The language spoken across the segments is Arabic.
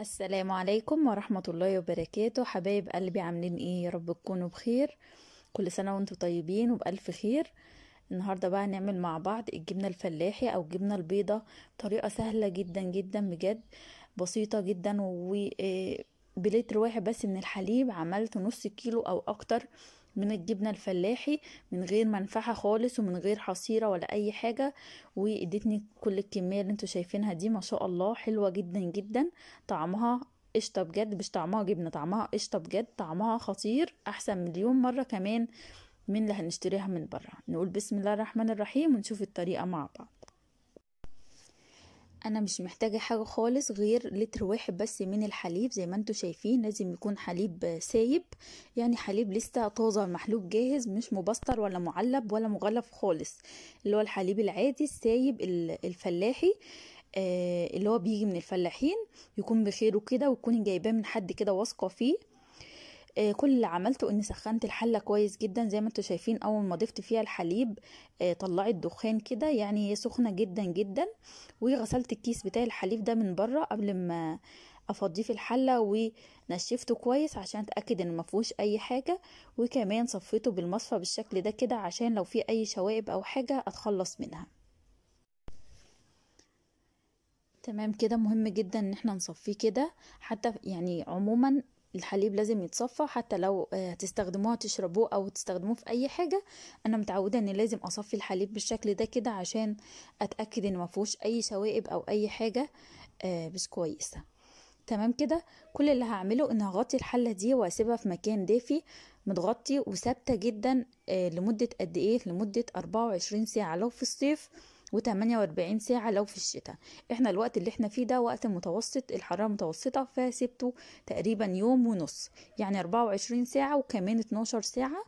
السلام عليكم ورحمة الله وبركاته حبايب قلبي عاملين ايه يا رب تكونوا بخير كل سنة وانتم طيبين وبألف خير النهاردة بقى هنعمل مع بعض الجبنة الفلاحي او الجبنة البيضة طريقة سهلة جدا جدا بجد بسيطة جدا وبلتر آه، واحد بس من الحليب عملت نص كيلو او اكتر من الجبنة الفلاحي من غير منفعة خالص ومن غير حصيرة ولا اي حاجة وادتني كل الكمية اللي انتوا شايفينها دي ما شاء الله حلوة جدا جدا طعمها قشطة بجد مش طعمها جبنة طعمها قشطة بجد طعمها خطير احسن مليون مرة كمان من اللي هنشتريها من بره نقول بسم الله الرحمن الرحيم ونشوف الطريقة مع بعض انا مش محتاجة حاجة خالص غير لتر واحد بس من الحليب زي ما انتوا شايفين لازم يكون حليب سايب يعني حليب لسه طازة محلوب جاهز مش مبستر ولا معلب ولا مغلف خالص اللي هو الحليب العادي السايب الفلاحي آه اللي هو بيجي من الفلاحين يكون بخير وكده ويكون جايباه من حد كده واثقة فيه آه، كل اللي عملته اني سخنت الحله كويس جدا زي ما انتم شايفين اول ما ضفت فيها الحليب آه، طلعت دخان كده يعني هي سخنه جدا جدا وغسلت الكيس بتاع الحليب ده من بره قبل ما افضيه في الحله ونشفته كويس عشان اتاكد ان ما فيهوش اي حاجه وكمان صفيته بالمصفى بالشكل ده كده عشان لو في اي شوائب او حاجه اتخلص منها تمام كده مهم جدا ان احنا نصفيه كده حتى يعني عموما الحليب لازم يتصفى حتى لو آه، هتستخدموه تشربوه او تستخدموه في اي حاجه انا متعوده ان لازم اصفي الحليب بالشكل ده كده عشان اتاكد ان ما فيهوش اي شوائب او اي حاجه آه، مش كويسه تمام كده كل اللي هعمله ان هغطي الحله دي واسيبها في مكان دافي متغطي وثابته جدا آه، لمده قد ايه لمده 24 ساعه لو في الصيف و48 ساعة لو في الشتاء احنا الوقت اللي احنا فيه ده وقت متوسط الحرارة متوسطة فسبته تقريبا يوم ونص يعني 24 ساعة وكمان 12 ساعة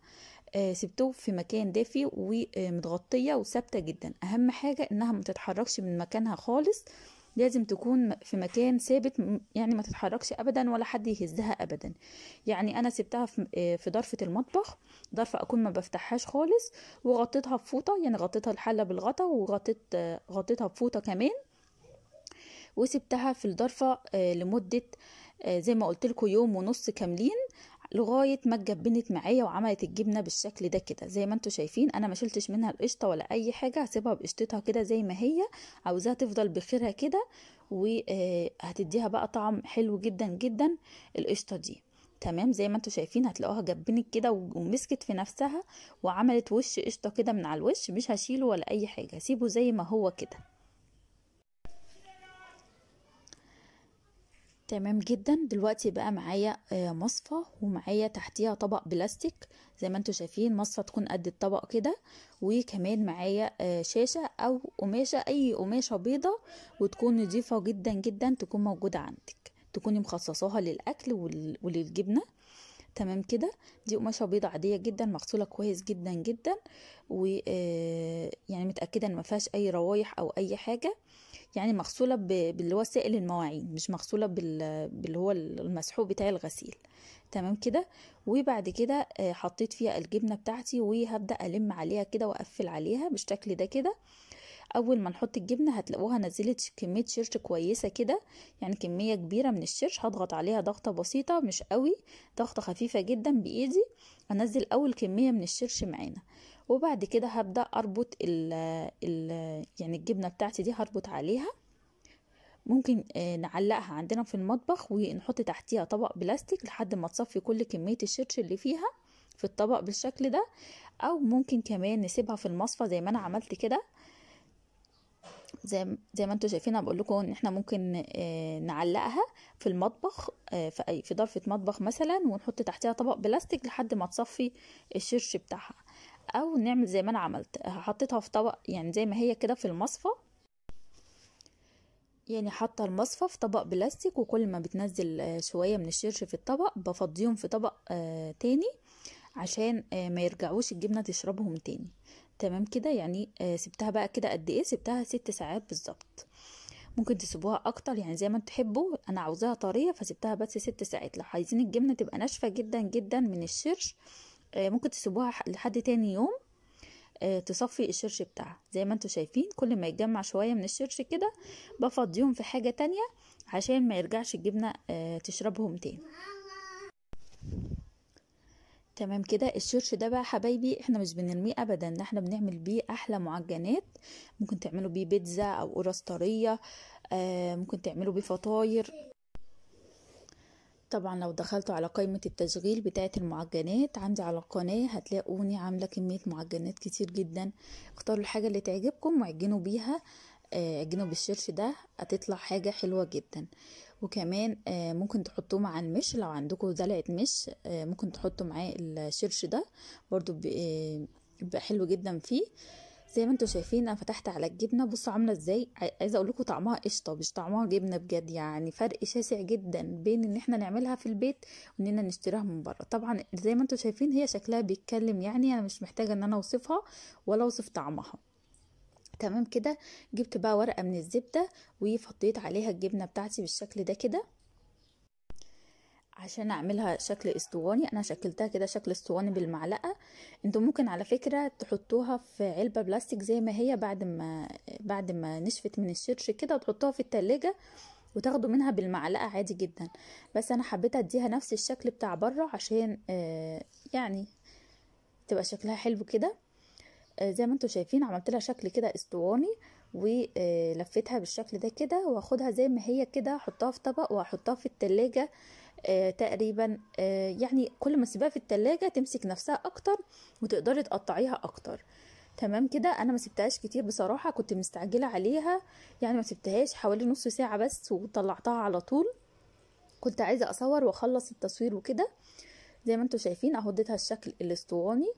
آه، سبته في مكان دافي ومتغطية وثابتة جدا اهم حاجة انها متتحركش من مكانها خالص لازم تكون في مكان ثابت يعني ما تتحركش ابدا ولا حد يهزها ابدا يعني انا سبتها في ضرفه آه، المطبخ ضرفه اكون ما بفتحهاش خالص وغطيتها بفوطه يعني غطيتها الحله بالغطا وغطيت آه، غطيتها بفوطه كمان وسبتها في الضرفه آه، لمده زي ما قلت لكم يوم ونص كاملين لغايه ما اتجبنت معايا وعملت الجبنه بالشكل ده كده زي ما انتم شايفين انا ما شلتش منها القشطه ولا اي حاجه هسيبها بقشطتها كده زي ما هي عاوزاها تفضل بخيرها كده وهتديها آه، بقى طعم حلو جدا جدا القشطه دي تمام زي ما انتم شايفين هتلاقوها جبنت كده ومسكت في نفسها وعملت وش قشطه كده من على الوش مش هشيله ولا اي حاجه سيبه زي ما هو كده تمام جدا دلوقتي بقى معايا آه، مصفى ومعايا تحتيها طبق بلاستيك زي ما انتم شايفين مصفى تكون قد الطبق كده وكمان معايا آه، شاشة او قماشة اي قماشة بيضة وتكون نضيفة جدا جدا تكون موجودة عندك تكوني مخصصاها للاكل وللجبنة تمام كده دي قماشه بيضه عاديه جدا مغسوله كويس جدا جدا و آه، يعني متاكده ان ما فيهاش اي روايح او اي حاجه يعني مغسولة باللي هو سائل المواعين مش مغسولة باللي هو المسحوق بتاع الغسيل تمام كده وبعد كده آه، حطيت فيها الجبنة بتاعتي وهبدأ ألم عليها كده وأقفل عليها بالشكل ده كده اول ما نحط الجبنه هتلاقوها نزلت كميه شيرش كويسه كده يعني كميه كبيره من الشيرش هضغط عليها ضغطه بسيطه مش قوي ضغطه خفيفه جدا بايدي انزل اول كميه من الشيرش معانا وبعد كده هبدأ أربط الـ الـ يعني الجبنة بتاعتي دي هربط عليها ممكن آه، نعلقها عندنا في المطبخ ونحط تحتيها طبق بلاستيك لحد ما تصفي كل كمية الشرش اللي فيها في الطبق بالشكل ده أو ممكن كمان نسيبها في المصفى زي ما أنا عملت كده زي زي ما انتم شايفين انا بقول لكم ان احنا ممكن آه، نعلقها في المطبخ آه، في اي في ظرفه مطبخ مثلا ونحط تحتها طبق بلاستيك لحد ما تصفي الشرش بتاعها او نعمل زي ما انا عملت حطيتها في طبق يعني زي ما هي كده في المصفى يعني حاطه المصفى في طبق بلاستيك وكل ما بتنزل آه، شويه من الشرش في الطبق بفضيهم في طبق آه، تاني عشان آه، ما يرجعوش الجبنه تشربهم تاني تمام كده يعني سبتها بقى كده قد ايه سبتها ست ساعات بالظبط ممكن تسيبوها اكتر يعني زي ما تحبوا انا عاوزاها طريه فسبتها بس ست ساعات لو عايزين الجبنه تبقى ناشفه جدا جدا من الشرش آه، ممكن تسيبوها لحد تاني يوم آه، تصفي الشرش بتاعها زي ما انتوا شايفين كل ما يتجمع شويه من الشرش كده بفضيهم في حاجه تانية عشان ما يرجعش الجبنه آه، تشربهم تاني تمام كده الشرش ده بقى حبايبي احنا مش بنرميه ابدا احنا بنعمل بيه احلى معجنات ممكن تعملوا بيه بيتزا او قرص طريه ممكن تعملوا بيه فطاير طبعا لو دخلتوا على قائمة التشغيل بتاعة المعجنات عندي على القناة هتلاقوني عاملة كمية معجنات كتير جدا اختاروا الحاجة اللي تعجبكم وعجنوا بيها آه، عجنوا بالشرش ده هتطلع حاجة حلوة جدا وكمان آه، ممكن تحطوه مع المش لو عندكم زلعة مش آه، ممكن تحطوا معاه الشرش ده برضو بيبقى حلو جدا فيه زي ما انتوا شايفين انا فتحت على الجبنه بصوا عامله ازاي عايزه اقول لكم طعمها قشطه مش طعمها جبنه بجد يعني فرق شاسع جدا بين ان احنا نعملها في البيت واننا نشتريها من بره طبعا زي ما انتوا شايفين هي شكلها بيتكلم يعني انا مش محتاجه ان انا اوصفها ولا اوصف طعمها تمام كده جبت بقى ورقه من الزبده وفضيت عليها الجبنه بتاعتي بالشكل ده كده عشان اعملها شكل اسطواني انا شكلتها كده شكل اسطواني بالمعلقه انتوا ممكن على فكره تحطوها في علبه بلاستيك زي ما هي بعد ما بعد ما نشفت من الشرش كده وتحطوها في التلاجة وتاخدوا منها بالمعلقه عادي جدا بس انا حبيت اديها نفس الشكل بتاع بره عشان آه، يعني تبقى شكلها حلو كده آه، زي ما انتوا شايفين عملت لها شكل كده اسطواني ولفتها آه، بالشكل ده كده واخدها زي ما هي كده احطها في طبق واحطها في التلاجة آه، تقريبا آه، يعني كل ما تسيبها في التلاجة تمسك نفسها اكتر وتقدري تقطعيها اكتر تمام كده انا ما سبتهاش كتير بصراحه كنت مستعجله عليها يعني ما سبتهاش حوالي نص ساعه بس وطلعتها على طول كنت عايزه اصور واخلص التصوير وكده زي ما انتم شايفين اهو اديتها الشكل الاسطواني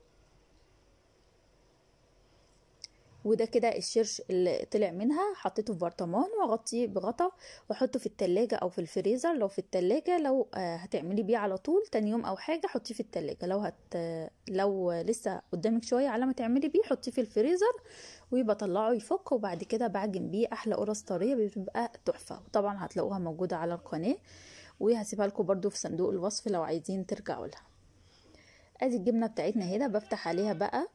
وده كده الشرش اللي طلع منها حطيته في برطمان واغطيه بغطا واحطه في التلاجة او في الفريزر لو في التلاجة لو آه، هتعملي بيه على طول تاني يوم او حاجة حطيه في التلاجة لو هت لو لسه قدامك شوية على ما تعملي بيه حطيه في الفريزر طلعه يفك وبعد كده بعجن بيه احلى قرص طرية بتبقى تحفة وطبعا هتلاقوها موجودة على القناة وهسيبها لكم برضو في صندوق الوصف لو عايزين ترجعوا لها ادي الجبنة بتاعتنا هنا بفتح عليها بقى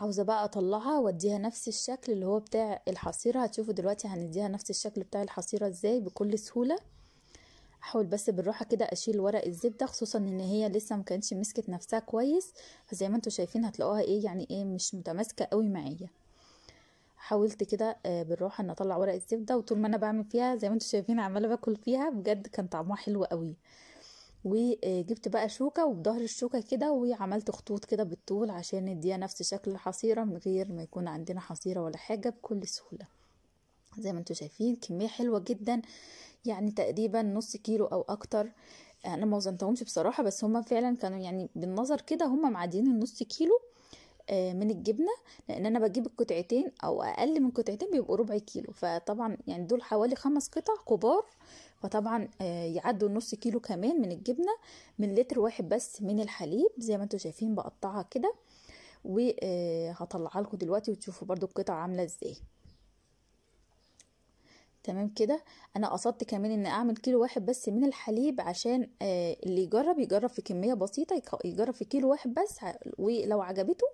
عاوزه بقى اطلعها واديها نفس الشكل اللي هو بتاع الحصيره هتشوفوا دلوقتي هنديها نفس الشكل بتاع الحصيره ازاي بكل سهوله احاول بس بالراحه كده اشيل ورق الزبده خصوصا ان هي لسه ما كانتش مسكت نفسها كويس فزي ما انتم شايفين هتلاقوها ايه يعني ايه مش متماسكه قوي معايا حاولت كده آه، بالراحه ان اطلع ورق الزبده وطول ما انا بعمل فيها زي ما انتم شايفين عماله باكل فيها بجد كان طعمها حلو قوي وجبت بقى شوكة وبظهر الشوكة كده وعملت خطوط كده بالطول عشان نديها نفس شكل الحصيرة من غير ما يكون عندنا حصيرة ولا حاجة بكل سهولة زي ما انتم شايفين كمية حلوة جدا يعني تقريبا نص كيلو او اكتر انا ما وزنتهمش بصراحة بس هما فعلا كانوا يعني بالنظر كده هما معديين النص كيلو آه، من الجبنه لان انا بجيب القطعتين او اقل من قطعتين بيبقوا ربع كيلو فطبعا يعني دول حوالي خمس قطع كبار فطبعا آه، يعدوا نص كيلو كمان من الجبنه من لتر واحد بس من الحليب زي ما انتم شايفين بقطعها كده وهطلعها آه، لكم دلوقتي وتشوفوا برضو القطع عامله ازاي تمام كده انا قصدت كمان ان اعمل كيلو واحد بس من الحليب عشان آه اللي يجرب يجرب في كميه بسيطه يجرب في كيلو واحد بس ولو عجبته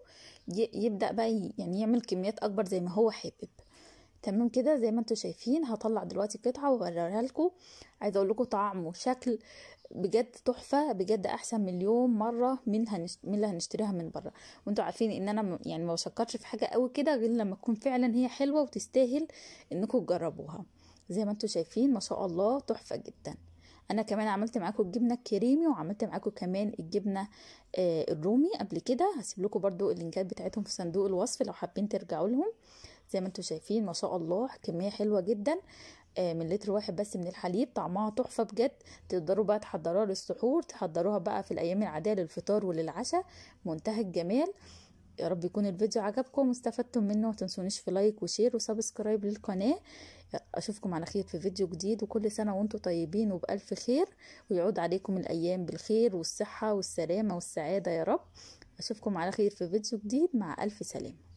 يبدا بقى يعني يعمل كميات اكبر زي ما هو حابب تمام كده زي ما انتم شايفين هطلع دلوقتي قطعه واوريها لكم عايزه اقول لكم طعم وشكل بجد تحفه بجد احسن مليون مره من هنشت... من اللي هنشتريها من بره وانتوا عارفين ان انا يعني ما بشكرش في حاجه قوي كده غير لما تكون فعلا هي حلوه وتستاهل انكم تجربوها زي ما انتوا شايفين ما شاء الله تحفه جدا انا كمان عملت معاكم الجبنه الكريمي وعملت معاكم كمان الجبنه آه، الرومي قبل كده هسيب لكم برضو اللينكات بتاعتهم في صندوق الوصف لو حابين ترجعوا لهم زي ما انتوا شايفين ما شاء الله كميه حلوه جدا آه، من لتر واحد بس من الحليب طعمها تحفه بجد تقدروا بقى تحضروها للسحور تحضروها بقى في الايام العاديه للفطار وللعشاء منتهى الجمال يا رب يكون الفيديو عجبكم واستفدتم منه ما تنسونيش في لايك وشير وسبسكرايب للقناه اشوفكم على خير في فيديو جديد وكل سنه وانتم طيبين وبالف خير ويعود عليكم الايام بالخير والصحه والسلامه والسعاده يا رب اشوفكم على خير في فيديو جديد مع الف سلامه